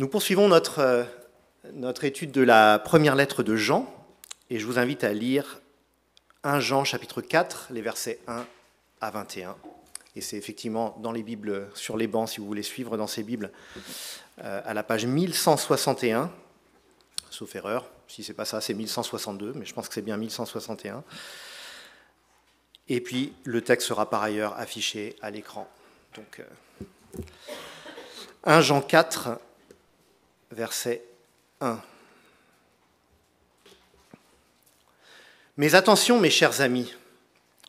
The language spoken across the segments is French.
Nous poursuivons notre, euh, notre, étude de la première lettre de Jean et je vous invite à lire 1 Jean chapitre 4, les versets 1 à 21. Et c'est effectivement dans les Bibles, sur les bancs, si vous voulez suivre dans ces Bibles, euh, à la page 1161, sauf erreur, si ce n'est pas ça, c'est 1162, mais je pense que c'est bien 1161. Et puis le texte sera par ailleurs affiché à l'écran. Donc 1 euh, Jean 4, verset 1. Mais attention, mes chers amis,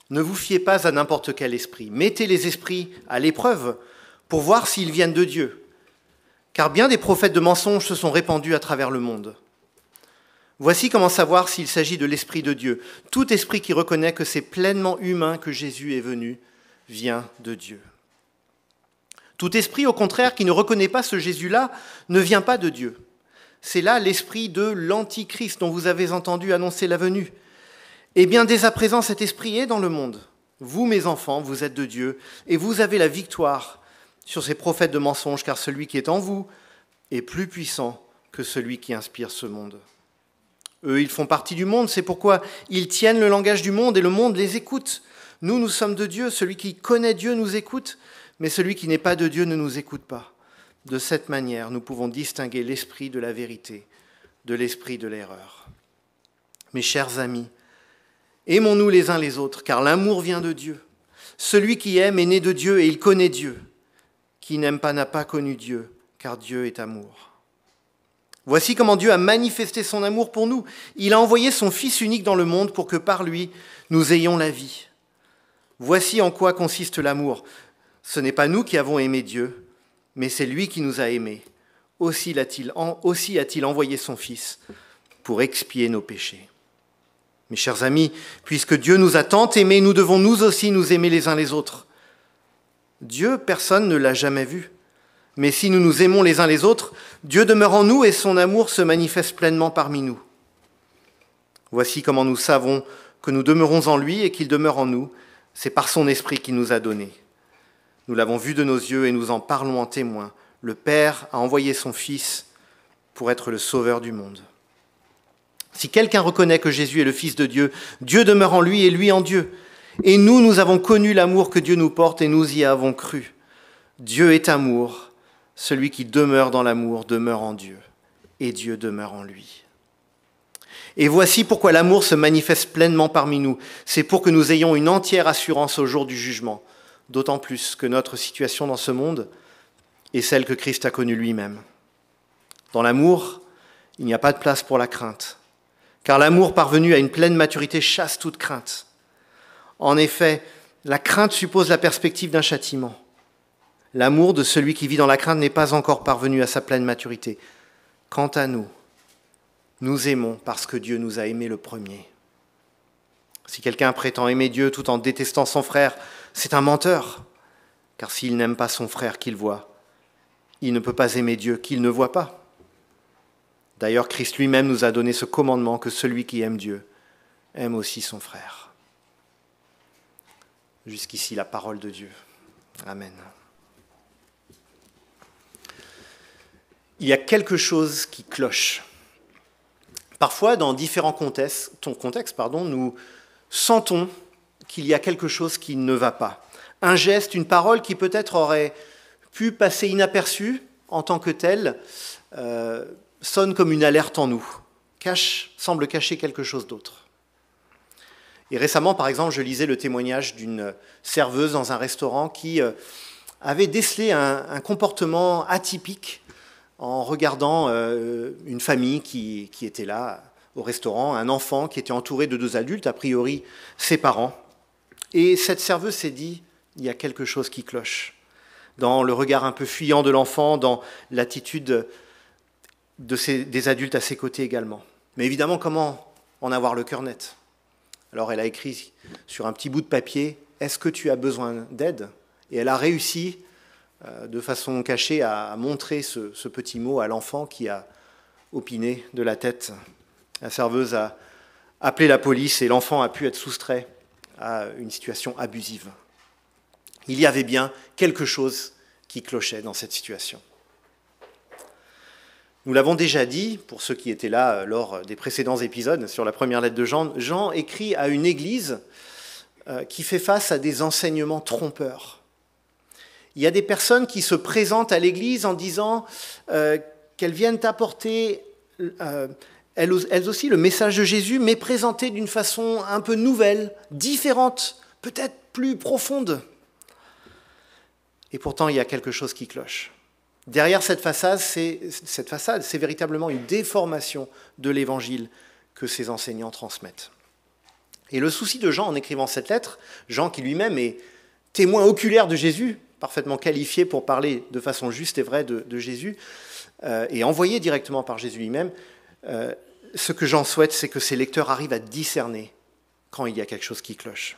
ne vous fiez pas à n'importe quel esprit. Mettez les esprits à l'épreuve pour voir s'ils viennent de Dieu. Car bien des prophètes de mensonges se sont répandus à travers le monde. Voici comment savoir s'il s'agit de l'Esprit de Dieu. Tout esprit qui reconnaît que c'est pleinement humain que Jésus est venu vient de Dieu. Tout esprit, au contraire, qui ne reconnaît pas ce Jésus-là, ne vient pas de Dieu. C'est là l'esprit de l'Antichrist dont vous avez entendu annoncer la venue. Eh bien, dès à présent, cet esprit est dans le monde. Vous, mes enfants, vous êtes de Dieu, et vous avez la victoire sur ces prophètes de mensonges, car celui qui est en vous est plus puissant que celui qui inspire ce monde. Eux, ils font partie du monde, c'est pourquoi ils tiennent le langage du monde et le monde les écoute. Nous, nous sommes de Dieu, celui qui connaît Dieu nous écoute. Mais celui qui n'est pas de Dieu ne nous écoute pas. De cette manière, nous pouvons distinguer l'esprit de la vérité de l'esprit de l'erreur. Mes chers amis, aimons-nous les uns les autres, car l'amour vient de Dieu. Celui qui aime est né de Dieu et il connaît Dieu. Qui n'aime pas n'a pas connu Dieu, car Dieu est amour. Voici comment Dieu a manifesté son amour pour nous. Il a envoyé son Fils unique dans le monde pour que par lui nous ayons la vie. Voici en quoi consiste l'amour. Ce n'est pas nous qui avons aimé Dieu, mais c'est lui qui nous a aimés. Aussi a-t-il envoyé son Fils pour expier nos péchés. Mes chers amis, puisque Dieu nous a tant aimés, nous devons nous aussi nous aimer les uns les autres. Dieu, personne ne l'a jamais vu. Mais si nous nous aimons les uns les autres, Dieu demeure en nous et son amour se manifeste pleinement parmi nous. Voici comment nous savons que nous demeurons en lui et qu'il demeure en nous. C'est par son esprit qu'il nous a donné. Nous l'avons vu de nos yeux et nous en parlons en témoin. Le Père a envoyé son Fils pour être le Sauveur du monde. Si quelqu'un reconnaît que Jésus est le Fils de Dieu, Dieu demeure en lui et lui en Dieu. Et nous, nous avons connu l'amour que Dieu nous porte et nous y avons cru. Dieu est amour. Celui qui demeure dans l'amour demeure en Dieu et Dieu demeure en lui. Et voici pourquoi l'amour se manifeste pleinement parmi nous. C'est pour que nous ayons une entière assurance au jour du jugement d'autant plus que notre situation dans ce monde est celle que Christ a connue lui-même. Dans l'amour, il n'y a pas de place pour la crainte, car l'amour parvenu à une pleine maturité chasse toute crainte. En effet, la crainte suppose la perspective d'un châtiment. L'amour de celui qui vit dans la crainte n'est pas encore parvenu à sa pleine maturité. Quant à nous, nous aimons parce que Dieu nous a aimés le premier. Si quelqu'un prétend aimer Dieu tout en détestant son frère, c'est un menteur, car s'il n'aime pas son frère qu'il voit, il ne peut pas aimer Dieu qu'il ne voit pas. D'ailleurs, Christ lui-même nous a donné ce commandement que celui qui aime Dieu aime aussi son frère. Jusqu'ici la parole de Dieu. Amen. Il y a quelque chose qui cloche. Parfois, dans différents contextes, ton contexte, pardon, nous sentons qu'il y a quelque chose qui ne va pas. Un geste, une parole qui peut-être aurait pu passer inaperçue en tant que telle, euh, sonne comme une alerte en nous, cache, semble cacher quelque chose d'autre. Et récemment, par exemple, je lisais le témoignage d'une serveuse dans un restaurant qui euh, avait décelé un, comportement atypique en regardant euh, une famille qui était là au restaurant, un enfant qui était entouré de deux adultes, a priori ses parents. Et cette serveuse s'est dit, il y a quelque chose qui cloche. Dans le regard un peu fuyant de l'enfant, dans l'attitude des adultes à ses côtés également. Mais évidemment, comment en avoir le cœur net Alors elle a écrit sur un petit bout de papier, est-ce que tu as besoin d'aide Et elle a réussi euh, de façon cachée à montrer ce petit mot à l'enfant qui a opiné de la tête. La serveuse a appelé la police et l'enfant a pu être soustrait à une situation abusive. Il y avait bien quelque chose qui clochait dans cette situation. Nous l'avons déjà dit, pour ceux qui étaient là euh, lors des précédents épisodes sur la première lettre de Jean, Jean écrit à une église euh, qui fait face à des enseignements trompeurs. Il y a des personnes qui se présentent à l'église en disant euh, qu'elles viennent apporter elles, aussi, le message de Jésus, mais présenté d'une façon un peu nouvelle, différente, peut-être plus profonde. Et pourtant, il y a quelque chose qui cloche. Derrière cette façade, c'est, véritablement une déformation de l'évangile que ces enseignants transmettent. Et le souci de Jean en écrivant cette lettre, Jean qui lui-même est témoin oculaire de Jésus, parfaitement qualifié pour parler de façon juste et vraie de, Jésus, et euh, envoyé directement par Jésus lui-même, euh, ce que j'en souhaite, c'est que ses lecteurs arrivent à discerner quand il y a quelque chose qui cloche.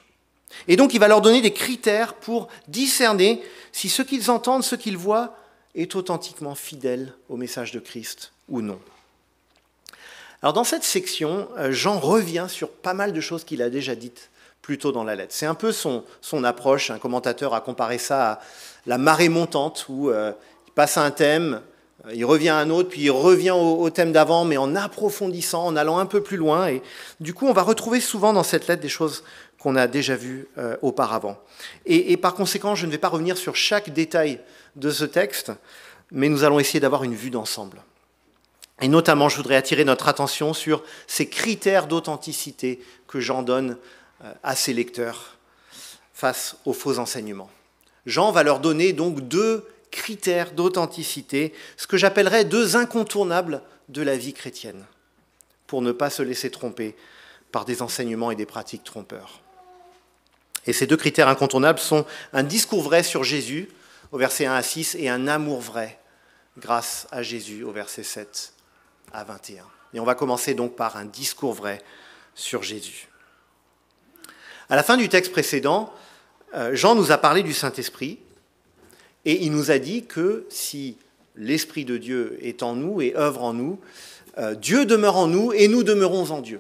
Et donc, il va leur donner des critères pour discerner si ce qu'ils entendent, ce qu'ils voient, est authentiquement fidèle au message de Christ ou non. Alors, dans cette section, euh, Jean revient sur pas mal de choses qu'il a déjà dites plus tôt dans la lettre. C'est un peu son, approche. Hein. Un commentateur a comparé ça à la marée montante où euh, il passe à un thème, euh, il revient à un autre, puis il revient au, thème d'avant, mais en approfondissant, en allant un peu plus loin. Et du coup, on va retrouver souvent dans cette lettre des choses qu'on a déjà vues euh, auparavant. Et, par conséquent, je ne vais pas revenir sur chaque détail de ce texte, mais nous allons essayer d'avoir une vue d'ensemble. Et notamment, je voudrais attirer notre attention sur ces critères d'authenticité que Jean donne euh, à ses lecteurs face aux faux enseignements. Jean va leur donner donc deux critères d'authenticité, ce que j'appellerais deux incontournables de la vie chrétienne, pour ne pas se laisser tromper par des enseignements et des pratiques trompeurs. Et ces deux critères incontournables sont un discours vrai sur Jésus au verset 1 à 6 et un amour vrai grâce à Jésus au verset 7 à 21. Et on va commencer donc par un discours vrai sur Jésus. À la fin du texte précédent, euh, Jean nous a parlé du Saint-Esprit et il nous a dit que si l'Esprit de Dieu est en nous et œuvre en nous, euh, Dieu demeure en nous et nous demeurons en Dieu.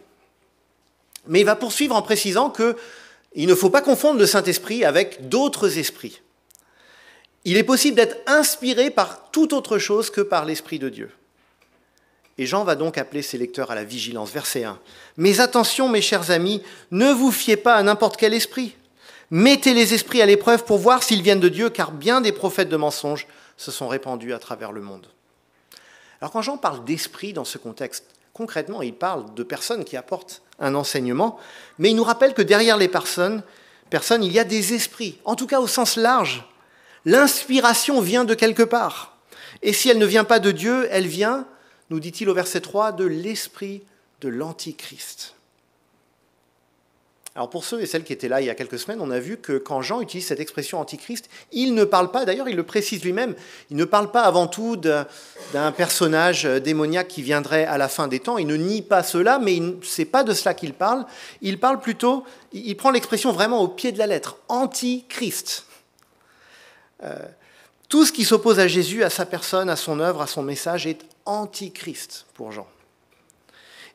Mais il va poursuivre en précisant qu'il ne faut pas confondre le Saint-Esprit avec d'autres esprits. Il est possible d'être inspiré par tout autre chose que par l'Esprit de Dieu. Et Jean va donc appeler ses lecteurs à la vigilance. Verset 1. Mais attention, mes chers amis, ne vous fiez pas à n'importe quel esprit, Mettez les esprits à l'épreuve pour voir s'ils viennent de Dieu, car bien des prophètes de mensonges se sont répandus à travers le monde. Alors quand Jean parle d'esprit dans ce contexte, concrètement, il parle de personnes qui apportent un enseignement, mais il nous rappelle que derrière les personnes, il y a des esprits, en tout cas au sens large. L'inspiration vient de quelque part. Et si elle ne vient pas de Dieu, elle vient, nous dit-il au verset 3, de l'esprit de l'Antichrist. Alors pour ceux et celles qui étaient là il y a quelques semaines, on a vu que quand Jean utilise cette expression antichrist, il ne parle pas, d'ailleurs il le précise lui-même, il ne parle pas avant tout d'un personnage euh, démoniaque qui viendrait à la fin des temps, il ne nie pas cela, mais ce n'est pas de cela qu'il parle, il parle plutôt, il prend l'expression vraiment au pied de la lettre, antichrist. Euh, tout ce qui s'oppose à Jésus, à sa personne, à son œuvre, à son message est antichrist pour Jean.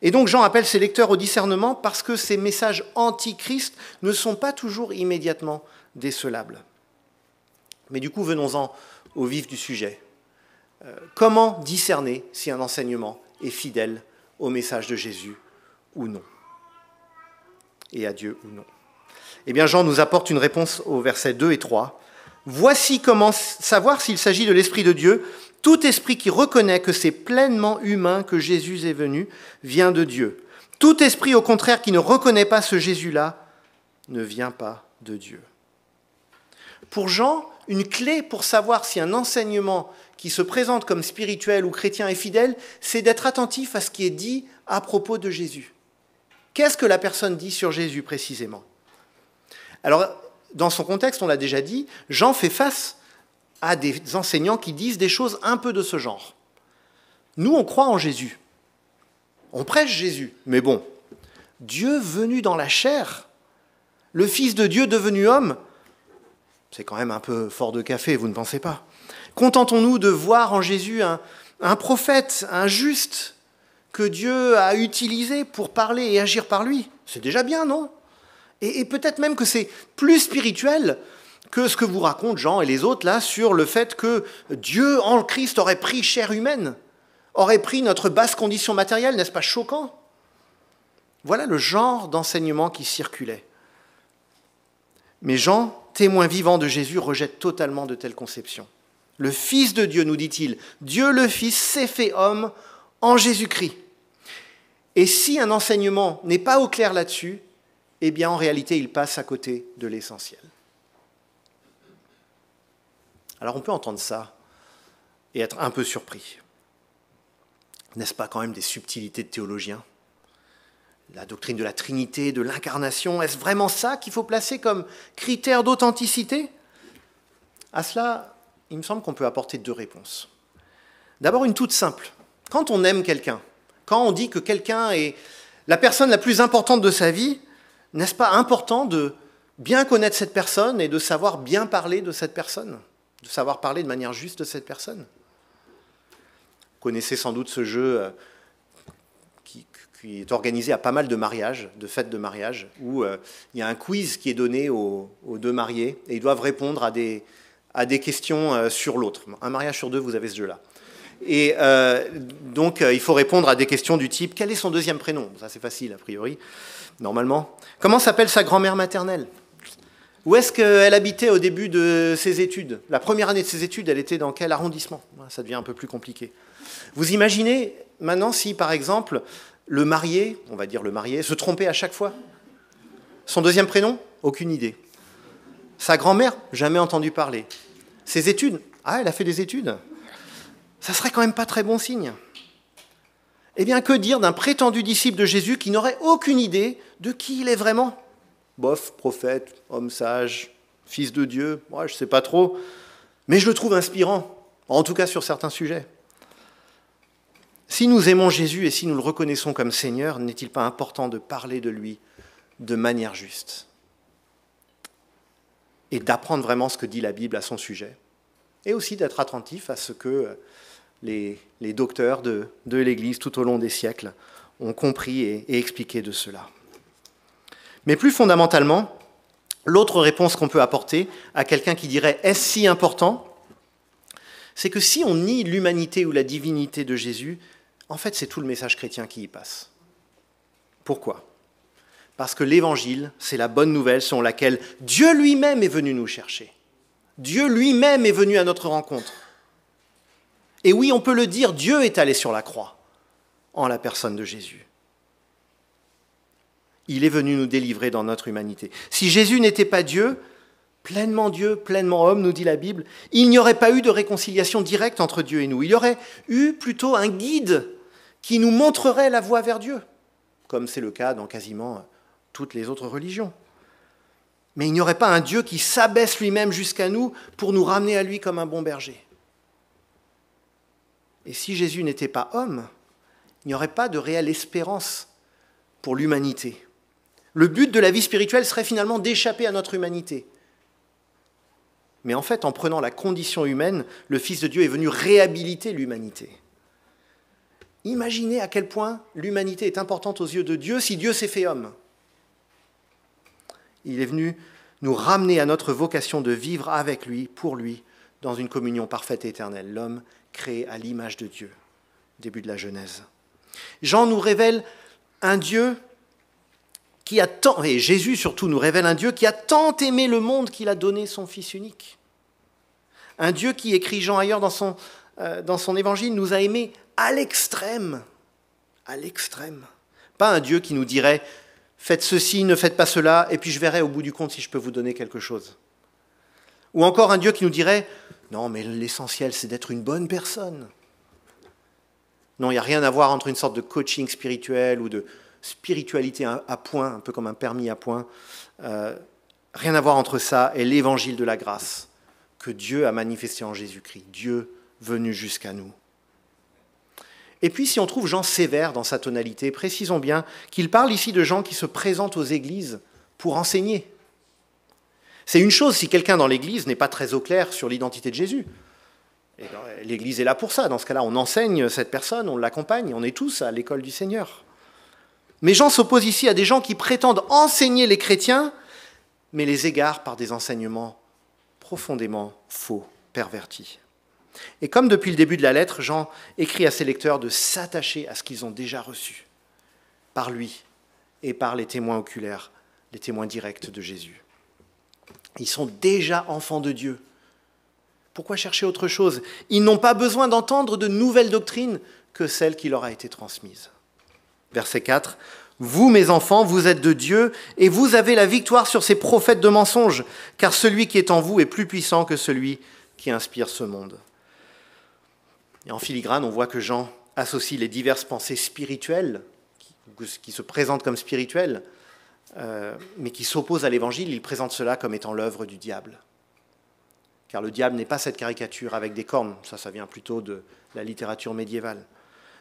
Et donc Jean appelle ses lecteurs au discernement parce que ces messages antichrist ne sont pas toujours immédiatement décelables. Mais du coup, venons-en au vif du sujet. Euh, comment discerner si un enseignement est fidèle au message de Jésus ou non Et à Dieu ou non Eh bien, Jean nous apporte une réponse au verset 2 et 3. Voici comment savoir s'il s'agit de l'Esprit de Dieu tout esprit qui reconnaît que c'est pleinement humain que Jésus est venu vient de Dieu. Tout esprit, au contraire, qui ne reconnaît pas ce Jésus-là, ne vient pas de Dieu. Pour Jean, une clé pour savoir si un enseignement qui se présente comme spirituel ou chrétien est fidèle, c'est d'être attentif à ce qui est dit à propos de Jésus. Qu'est-ce que la personne dit sur Jésus précisément Alors, dans son contexte, on l'a déjà dit, Jean fait face à des enseignants qui disent des choses un peu de ce genre. Nous, on croit en Jésus. On prêche Jésus. Mais bon, Dieu venu dans la chair, le Fils de Dieu devenu homme, c'est quand même un peu fort de café, vous ne pensez pas Contentons-nous de voir en Jésus un, prophète, un juste, que Dieu a utilisé pour parler et agir par lui. C'est déjà bien, non et peut-être même que c'est plus spirituel que ce que vous racontent Jean et les autres là sur le fait que Dieu en Christ aurait pris chair humaine, aurait pris notre basse condition matérielle, n'est-ce pas choquant Voilà le genre d'enseignement qui circulait. Mais Jean, témoin vivant de Jésus, rejette totalement de telles conceptions. Le Fils de Dieu, nous dit-il, Dieu le Fils s'est fait homme en Jésus-Christ. Et si un enseignement n'est pas au clair là-dessus, eh bien en réalité il passe à côté de l'essentiel. Alors on peut entendre ça et être un peu surpris. N'est-ce pas quand même des subtilités de théologiens La doctrine de la Trinité, de l'incarnation, est-ce vraiment ça qu'il faut placer comme critère d'authenticité À cela, il me semble qu'on peut apporter deux réponses. D'abord une toute simple. Quand on aime quelqu'un, quand on dit que quelqu'un est la personne la plus importante de sa vie, n'est-ce pas important de bien connaître cette personne et de savoir bien parler de cette personne de savoir parler de manière juste de cette personne. Vous connaissez sans doute ce jeu euh, qui, est organisé à pas mal de mariages, de fêtes de mariage, où euh, il y a un quiz qui est donné aux, deux mariés et ils doivent répondre à des, à des questions euh, sur l'autre. Un mariage sur deux, vous avez ce jeu-là. Et donc, il faut répondre à des questions du type quel est son deuxième prénom Ça, c'est facile, a priori, normalement. Comment s'appelle sa grand-mère maternelle où est-ce qu'elle habitait au début de ses études La première année de ses études, elle était dans quel arrondissement Ça devient un peu plus compliqué. Vous imaginez maintenant si, par exemple, le marié, on va dire le marié, se trompait à chaque fois Son deuxième prénom Aucune idée. Sa grand-mère Jamais entendu parler. Ses études Ah, elle a fait des études Ça serait quand même pas très bon signe. Eh bien, que dire d'un prétendu disciple de Jésus qui n'aurait aucune idée de qui il est vraiment bof, prophète, homme sage, fils de Dieu, moi je ne sais pas trop, mais je le trouve inspirant, en tout cas sur certains sujets. Si nous aimons Jésus et si nous le reconnaissons comme Seigneur, n'est-il pas important de parler de lui de manière juste et d'apprendre vraiment ce que dit la Bible à son sujet et aussi d'être attentif à ce que euh, les, docteurs de, l'Église tout au long des siècles ont compris et expliqué de cela. Mais plus fondamentalement, l'autre réponse qu'on peut apporter à quelqu'un qui dirait est-ce si important c'est que si on nie l'humanité ou la divinité de Jésus, en fait, c'est tout le message chrétien qui y passe. Pourquoi Parce que l'évangile, c'est la bonne nouvelle selon laquelle Dieu lui-même est venu nous chercher. Dieu lui-même est venu à notre rencontre. Et oui, on peut le dire, Dieu est allé sur la croix en la personne de Jésus il est venu nous délivrer dans notre humanité. Si Jésus n'était pas Dieu, pleinement Dieu, pleinement homme, nous dit la Bible, il n'y aurait pas eu de réconciliation directe entre Dieu et nous. Il y aurait eu plutôt un guide qui nous montrerait la voie vers Dieu, comme c'est le cas dans quasiment toutes les autres religions. Mais il n'y aurait pas un Dieu qui s'abaisse lui-même jusqu'à nous pour nous ramener à lui comme un bon berger. Et si Jésus n'était pas homme, il n'y aurait pas de réelle espérance pour l'humanité. Le but de la vie spirituelle serait finalement d'échapper à notre humanité. Mais en fait, en prenant la condition humaine, le Fils de Dieu est venu réhabiliter l'humanité. Imaginez à quel point l'humanité est importante aux yeux de Dieu si Dieu s'est fait homme. Il est venu nous ramener à notre vocation de vivre avec lui, pour lui, dans une communion parfaite et éternelle, l'homme créé à l'image de Dieu. Début de la Genèse. Jean nous révèle un Dieu qui a et Jésus surtout nous révèle un Dieu qui a tant aimé le monde qu'il a donné son Fils unique. Un Dieu qui, écrit Jean ailleurs dans son, euh, dans son évangile, nous a aimés à l'extrême. À l'extrême. Pas un Dieu qui nous dirait, faites ceci, ne faites pas cela, et puis je verrai au bout du compte si je peux vous donner quelque chose. Ou encore un Dieu qui nous dirait, non, mais l'essentiel, c'est d'être une bonne personne. Non, il n'y a rien à voir entre une sorte de coaching spirituel ou de, spiritualité à point, un peu comme un permis à point, euh, rien à voir entre ça et l'évangile de la grâce que Dieu a manifesté en Jésus-Christ, Dieu venu jusqu'à nous. Et puis si on trouve Jean sévère dans sa tonalité, précisons bien qu'il parle ici de gens qui se présentent aux églises pour enseigner. C'est une chose si quelqu'un dans l'église n'est pas très au clair sur l'identité de Jésus. Euh, l'église est là pour ça. Dans ce cas-là, on enseigne cette personne, on l'accompagne, on est tous à l'école du Seigneur. Mais Jean s'oppose ici à des gens qui prétendent enseigner les chrétiens, mais les égarent par des enseignements profondément faux, pervertis. Et comme depuis le début de la lettre, Jean écrit à ses lecteurs de s'attacher à ce qu'ils ont déjà reçu, par lui et par les témoins oculaires, les témoins directs de Jésus. Ils sont déjà enfants de Dieu. Pourquoi chercher autre chose Ils n'ont pas besoin d'entendre de nouvelles doctrines que celles qui leur ont été transmises. Verset 4. Vous, mes enfants, vous êtes de Dieu, et vous avez la victoire sur ces prophètes de mensonges, car celui qui est en vous est plus puissant que celui qui inspire ce monde. Et en filigrane, on voit que Jean associe les diverses pensées spirituelles, qui, se présentent comme spirituelles, euh, mais qui s'opposent à l'Évangile, il présente cela comme étant l'œuvre du diable. Car le diable n'est pas cette caricature avec des cornes, ça, ça vient plutôt de la littérature médiévale.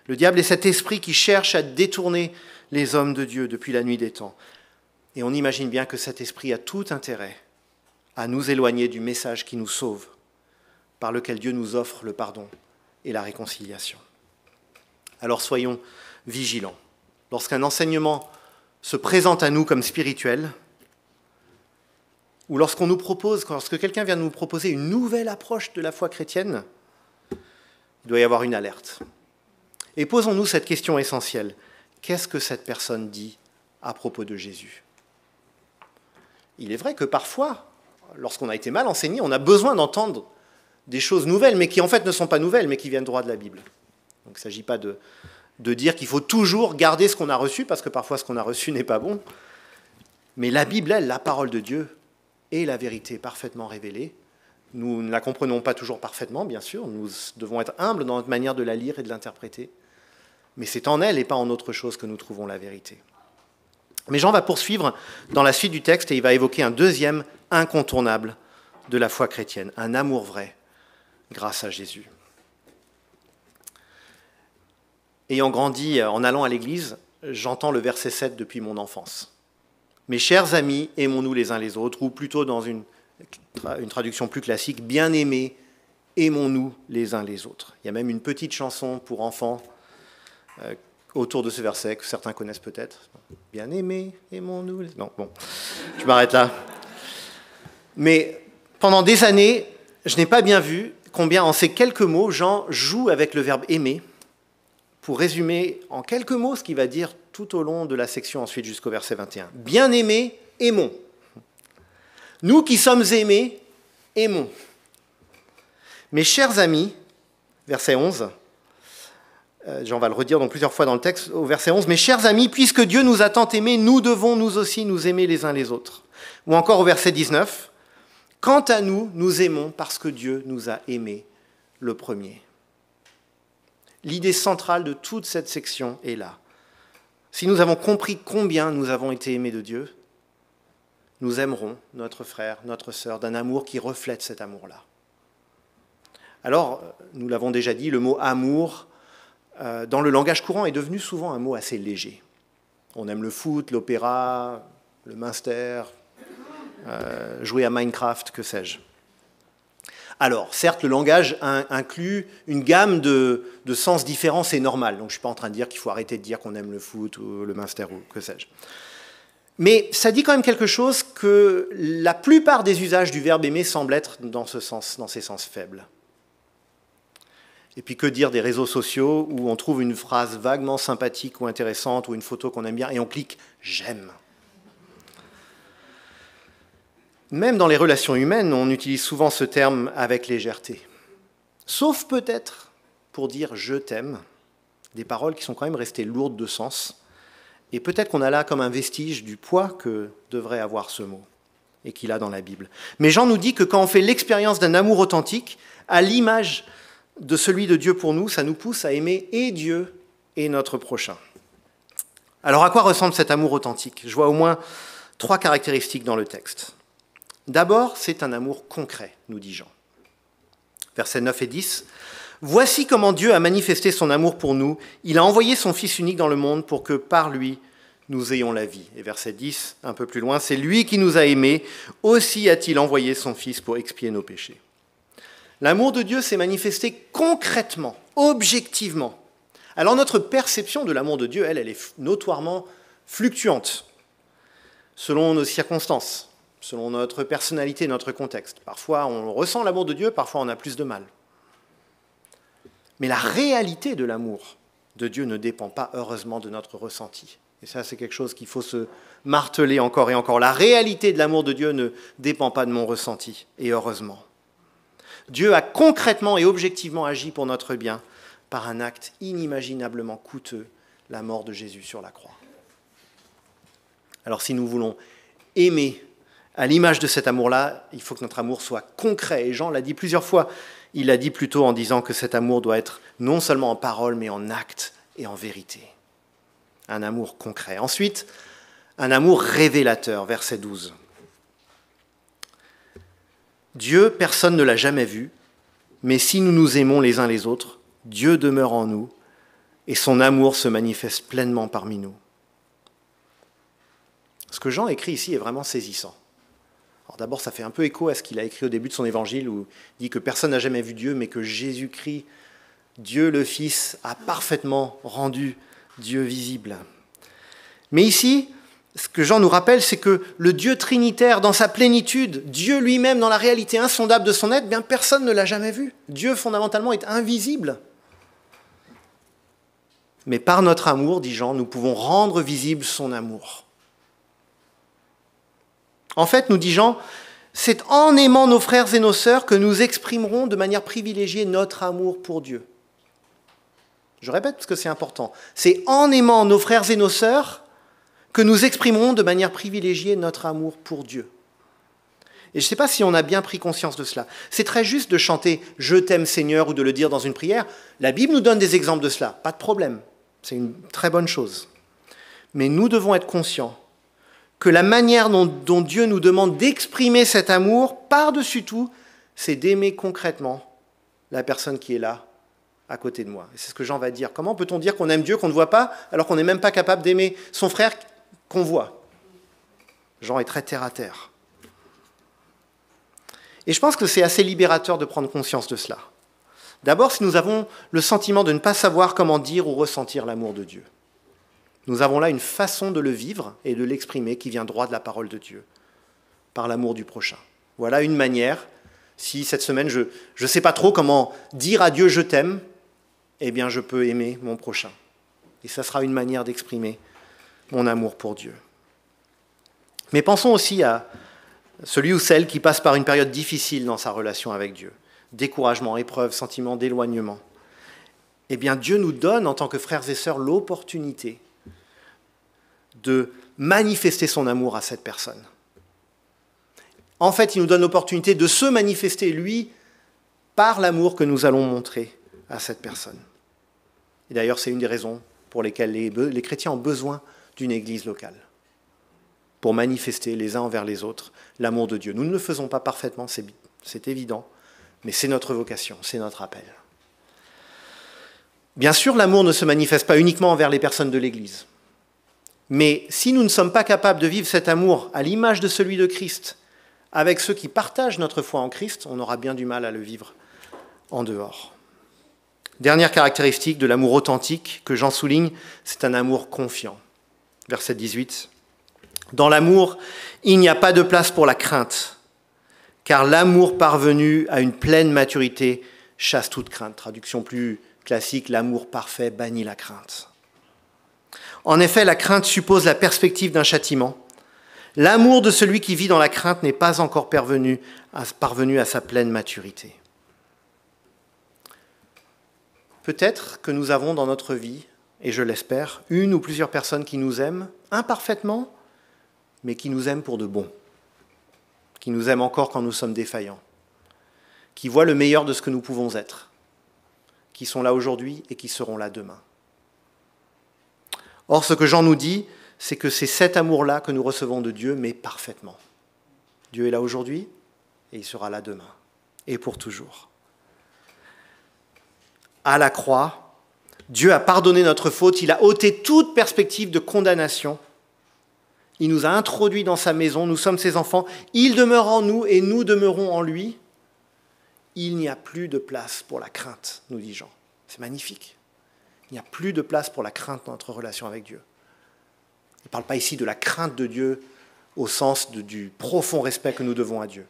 Le diable est cet esprit qui cherche à détourner les hommes de Dieu depuis la nuit des temps. Et on imagine bien que cet esprit a tout intérêt à nous éloigner du message qui nous sauve, par lequel Dieu nous offre le pardon et la réconciliation. Alors soyons vigilants. Lorsqu'un enseignement se présente à nous comme spirituel, ou lorsqu'on nous propose, lorsque quelqu'un vient nous proposer une nouvelle approche de la foi chrétienne, il doit y avoir une alerte. Et posons-nous cette question essentielle. Qu'est-ce que cette personne dit à propos de Jésus Il est vrai que parfois, lorsqu'on a été mal enseigné, on a besoin d'entendre des choses nouvelles, mais qui en fait ne sont pas nouvelles, mais qui viennent droit de la Bible. Donc il ne s'agit pas de, de dire qu'il faut toujours garder ce qu'on a reçu, parce que parfois ce qu'on a reçu n'est pas bon. Mais la Bible, elle, la parole de Dieu, est la vérité parfaitement révélée. Nous ne la comprenons pas toujours parfaitement, bien sûr. Nous devons être humbles dans notre manière de la lire et de l'interpréter mais c'est en elle et pas en autre chose que nous trouvons la vérité. Mais Jean va poursuivre dans la suite du texte et il va évoquer un deuxième incontournable de la foi chrétienne, un amour vrai grâce à Jésus. Ayant grandi euh, en allant à l'église, j'entends le verset 7 depuis mon enfance. Mes chers amis, aimons-nous les uns les autres, ou plutôt dans une, traduction plus classique, bien-aimés, aimons-nous les uns les autres. Il y a même une petite chanson pour enfants euh, autour de ce verset que certains connaissent peut-être. Bien aimé, aimons-nous. Non, bon, je m'arrête là. Mais pendant des années, je n'ai pas bien vu combien en ces quelques mots, Jean joue avec le verbe aimer pour résumer en quelques mots ce qu'il va dire tout au long de la section ensuite jusqu'au verset 21. Bien aimé, aimons. Nous qui sommes aimés, aimons. Mes chers amis, verset 11, euh, Jean va le redire donc plusieurs fois dans le texte, au verset 11, Mes chers amis, puisque Dieu nous a tant aimés, nous devons nous aussi nous aimer les uns les autres. Ou encore au verset 19, Quant à nous, nous aimons parce que Dieu nous a aimés le premier. L'idée centrale de toute cette section est là. Si nous avons compris combien nous avons été aimés de Dieu, nous aimerons notre frère, notre sœur, d'un amour qui reflète cet amour-là. Alors, nous l'avons déjà dit, le mot amour euh, dans le langage courant, est devenu souvent un mot assez léger. On aime le foot, l'opéra, le minster, euh, jouer à Minecraft, que sais-je. Alors, certes, le langage inclut une gamme de, sens différents, c'est normal. Donc, je ne suis pas en train de dire qu'il faut arrêter de dire qu'on aime le foot ou le minster ou que sais-je. Mais ça dit quand même quelque chose que la plupart des usages du verbe aimer semblent être dans, ce sens, dans ces sens faibles. Et puis que dire des réseaux sociaux où on trouve une phrase vaguement sympathique ou intéressante ou une photo qu'on aime bien et on clique j'aime. Même dans les relations humaines, on utilise souvent ce terme avec légèreté. Sauf peut-être pour dire je t'aime, des paroles qui sont quand même restées lourdes de sens. Et peut-être qu'on a là comme un vestige du poids que devrait avoir ce mot et qu'il a dans la Bible. Mais Jean nous dit que quand on fait l'expérience d'un amour authentique, à l'image de celui de Dieu pour nous, ça nous pousse à aimer et Dieu et notre prochain. Alors à quoi ressemble cet amour authentique Je vois au moins trois caractéristiques dans le texte. D'abord, c'est un amour concret, nous dit Jean. Versets 9 et 10. Voici comment Dieu a manifesté son amour pour nous. Il a envoyé son Fils unique dans le monde pour que par lui nous ayons la vie. Et verset 10, un peu plus loin, c'est lui qui nous a aimés, aussi a-t-il envoyé son Fils pour expier nos péchés. L'amour de Dieu s'est manifesté concrètement, objectivement. Alors notre perception de l'amour de Dieu, elle, elle est notoirement fluctuante, selon nos circonstances, selon notre personnalité, notre contexte. Parfois on ressent l'amour de Dieu, parfois on a plus de mal. Mais la réalité de l'amour de Dieu ne dépend pas, heureusement, de notre ressenti. Et ça, c'est quelque chose qu'il faut se marteler encore et encore. La réalité de l'amour de Dieu ne dépend pas de mon ressenti, et heureusement. Dieu a concrètement et objectivement agi pour notre bien par un acte inimaginablement coûteux, la mort de Jésus sur la croix. Alors si nous voulons aimer à l'image de cet amour-là, il faut que notre amour soit concret. Et Jean l'a dit plusieurs fois. Il l'a dit plutôt en disant que cet amour doit être non seulement en parole, mais en acte et en vérité. Un amour concret. Ensuite, un amour révélateur, verset 12. Dieu, personne ne l'a jamais vu, mais si nous nous aimons les uns les autres, Dieu demeure en nous et son amour se manifeste pleinement parmi nous. Ce que Jean écrit ici est vraiment saisissant. Alors D'abord, ça fait un peu écho à ce qu'il a écrit au début de son évangile où il dit que personne n'a jamais vu Dieu, mais que Jésus-Christ, Dieu le Fils, a parfaitement rendu Dieu visible. Mais ici, ce que Jean nous rappelle, c'est que le Dieu trinitaire, dans sa plénitude, Dieu lui-même, dans la réalité insondable de son être, bien personne ne l'a jamais vu. Dieu, fondamentalement, est invisible. Mais par notre amour, dit Jean, nous pouvons rendre visible son amour. En fait, nous dit Jean, c'est en aimant nos frères et nos sœurs que nous exprimerons de manière privilégiée notre amour pour Dieu. Je répète parce que c'est important. C'est en aimant nos frères et nos sœurs que nous exprimerons de manière privilégiée notre amour pour Dieu. Et je ne sais pas si on a bien pris conscience de cela. C'est très juste de chanter Je t'aime Seigneur ou de le dire dans une prière. La Bible nous donne des exemples de cela, pas de problème. C'est une très bonne chose. Mais nous devons être conscients que la manière dont, Dieu nous demande d'exprimer cet amour, par-dessus tout, c'est d'aimer concrètement la personne qui est là, à côté de moi. Et c'est ce que Jean va dire. Comment peut-on dire qu'on aime Dieu qu'on ne voit pas alors qu'on n'est même pas capable d'aimer son frère qu'on voit. Jean est très terre à terre. Et je pense que c'est assez libérateur de prendre conscience de cela. D'abord, si nous avons le sentiment de ne pas savoir comment dire ou ressentir l'amour de Dieu, nous avons là une façon de le vivre et de l'exprimer qui vient droit de la parole de Dieu, par l'amour du prochain. Voilà une manière, si cette semaine je ne sais pas trop comment dire à Dieu je t'aime, eh bien je peux aimer mon prochain. Et ça sera une manière d'exprimer mon amour pour Dieu. Mais pensons aussi à celui ou celle qui passe par une période difficile dans sa relation avec Dieu, découragement, épreuve, sentiment d'éloignement. Eh bien, Dieu nous donne, en tant que frères et sœurs, l'opportunité de manifester son amour à cette personne. En fait, il nous donne l'opportunité de se manifester, lui, par l'amour que nous allons montrer à cette personne. Et d'ailleurs, c'est une des raisons pour lesquelles les, les chrétiens ont besoin d'une Église locale pour manifester les uns envers les autres l'amour de Dieu. Nous ne le faisons pas parfaitement, c'est évident, mais c'est notre vocation, c'est notre appel. Bien sûr, l'amour ne se manifeste pas uniquement envers les personnes de l'Église. Mais si nous ne sommes pas capables de vivre cet amour à l'image de celui de Christ, avec ceux qui partagent notre foi en Christ, on aura bien du mal à le vivre en dehors. Dernière caractéristique de l'amour authentique que j'en souligne, c'est un amour confiant verset 18. Dans l'amour, il n'y a pas de place pour la crainte, car l'amour parvenu à une pleine maturité chasse toute crainte. Traduction plus classique, l'amour parfait bannit la crainte. En effet, la crainte suppose la perspective d'un châtiment. L'amour de celui qui vit dans la crainte n'est pas encore parvenu à, parvenu à sa pleine maturité. Peut-être que nous avons dans notre vie et je l'espère, une ou plusieurs personnes qui nous aiment, imparfaitement, mais qui nous aiment pour de bon, qui nous aiment encore quand nous sommes défaillants, qui voient le meilleur de ce que nous pouvons être, qui sont là aujourd'hui et qui seront là demain. Or, ce que Jean nous dit, c'est que c'est cet amour-là que nous recevons de Dieu, mais parfaitement. Dieu est là aujourd'hui et il sera là demain, et pour toujours. À la croix, Dieu a pardonné notre faute, il a ôté toute perspective de condamnation. Il nous a introduits dans sa maison, nous sommes ses enfants, il demeure en nous et nous demeurons en lui. Il n'y a plus de place pour la crainte, nous dit Jean. C'est magnifique. Il n'y a plus de place pour la crainte dans notre relation avec Dieu. Il ne parle pas ici de la crainte de Dieu au sens du profond respect que nous devons à Dieu.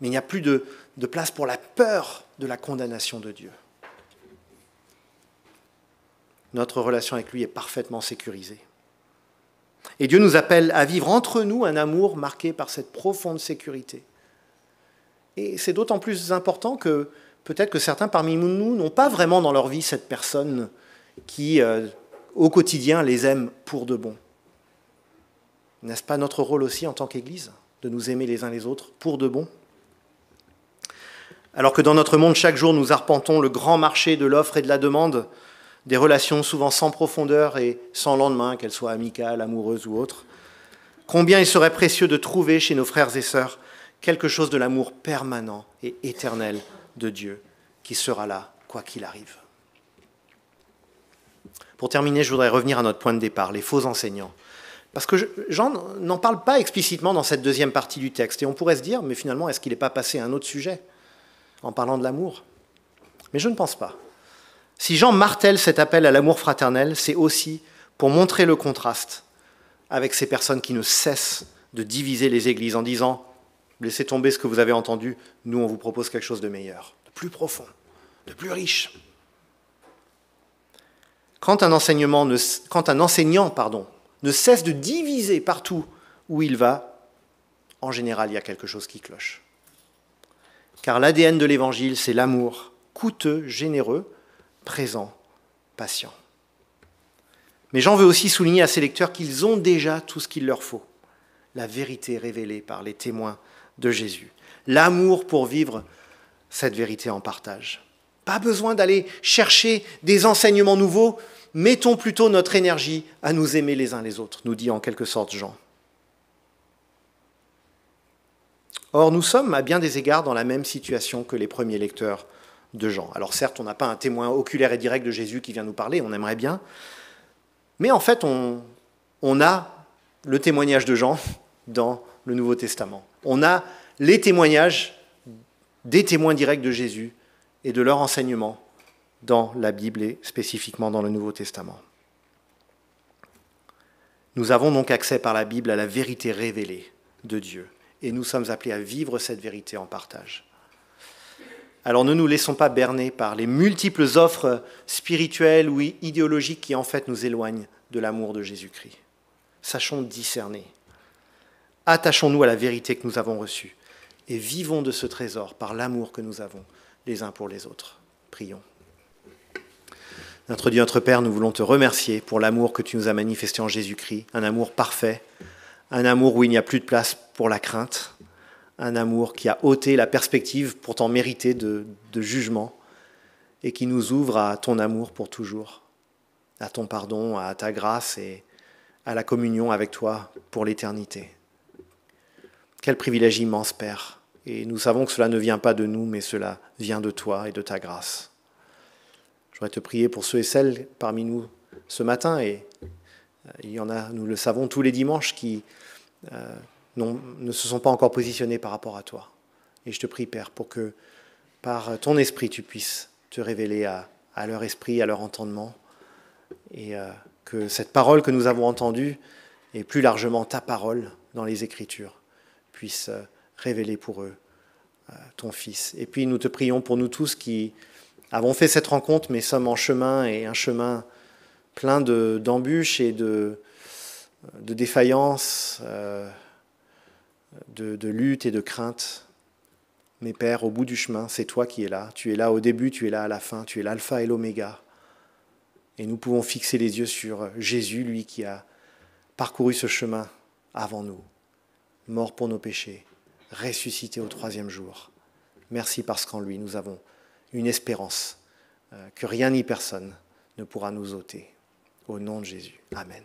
Mais il n'y a plus de place pour la peur de la condamnation de Dieu notre relation avec lui est parfaitement sécurisée. Et Dieu nous appelle à vivre entre nous un amour marqué par cette profonde sécurité. Et c'est d'autant plus important que peut-être que certains parmi nous n'ont pas vraiment dans leur vie cette personne qui, euh, au quotidien, les aime pour de bon. N'est-ce pas notre rôle aussi en tant qu'Église de nous aimer les uns les autres pour de bon Alors que dans notre monde, chaque jour, nous arpentons le grand marché de l'offre et de la demande, des relations souvent sans profondeur et sans lendemain, qu'elles soient amicales, amoureuses ou autres. Combien il serait précieux de trouver chez nos frères et sœurs quelque chose de l'amour permanent et éternel de Dieu qui sera là, quoi qu'il arrive. Pour terminer, je voudrais revenir à notre point de départ, les faux enseignants. Parce que Jean n'en parle pas explicitement dans cette deuxième partie du texte. Et on pourrait se dire, mais finalement, est-ce qu'il n'est pas passé à un autre sujet en parlant de l'amour Mais je ne pense pas. Si Jean martèle cet appel à l'amour fraternel, c'est aussi pour montrer le contraste avec ces personnes qui ne cessent de diviser les églises en disant laissez tomber ce que vous avez entendu, nous on vous propose quelque chose de meilleur, de plus profond, de plus riche. Quand un, quand un enseignant pardon, ne cesse de diviser partout où il va, en général, il y a quelque chose qui cloche. Car l'ADN de l'Évangile, c'est l'amour coûteux, généreux, présent, patient. Mais Jean veut aussi souligner à ses lecteurs qu'ils ont déjà tout ce qu'il leur faut, la vérité révélée par les témoins de Jésus, l'amour pour vivre cette vérité en partage. Pas besoin d'aller chercher des enseignements nouveaux, mettons plutôt notre énergie à nous aimer les uns les autres, nous dit en quelque sorte Jean. Or, nous sommes à bien des égards dans la même situation que les premiers lecteurs de Alors certes, on n'a pas un témoin oculaire et direct de Jésus qui vient nous parler, on aimerait bien, mais en fait, on, on a le témoignage de Jean dans le Nouveau Testament. On a les témoignages des témoins directs de Jésus et de leur enseignement dans la Bible et spécifiquement dans le Nouveau Testament. Nous avons donc accès par la Bible à la vérité révélée de Dieu et nous sommes appelés à vivre cette vérité en partage. Alors ne nous laissons pas berner par les multiples offres spirituelles ou idéologiques qui en fait nous éloignent de l'amour de Jésus-Christ. Sachons discerner. Attachons-nous à la vérité que nous avons reçue et vivons de ce trésor par l'amour que nous avons les uns pour les autres. Prions. Notre Dieu, notre Père, nous voulons te remercier pour l'amour que tu nous as manifesté en Jésus-Christ, un amour parfait, un amour où il n'y a plus de place pour la crainte, un amour qui a ôté la perspective pourtant méritée de, jugement et qui nous ouvre à ton amour pour toujours, à ton pardon, à ta grâce et à la communion avec toi pour l'éternité. Quel privilège immense, Père. Et nous savons que cela ne vient pas de nous, mais cela vient de toi et de ta grâce. Je voudrais te prier pour ceux et celles parmi nous ce matin, et euh, il y en a, nous le savons, tous les dimanches qui... Euh, ne se sont pas encore positionnés par rapport à toi. Et je te prie, Père, pour que par ton esprit, tu puisses te révéler à, leur esprit, à leur entendement, et euh, que cette parole que nous avons entendue, et plus largement ta parole dans les Écritures, puisse euh, révéler pour eux euh, ton Fils. Et puis nous te prions pour nous tous qui avons fait cette rencontre, mais sommes en chemin, et un chemin plein d'embûches et de défaillances de, lutte et de crainte. mes pères, au bout du chemin, c'est toi qui es là. Tu es là au début, tu es là à la fin, tu es l'alpha et l'oméga. Et nous pouvons fixer les yeux sur Jésus, lui qui a parcouru ce chemin avant nous, mort pour nos péchés, ressuscité au troisième jour. Merci parce qu'en lui, nous avons une espérance euh, que rien ni personne ne pourra nous ôter. Au nom de Jésus. Amen.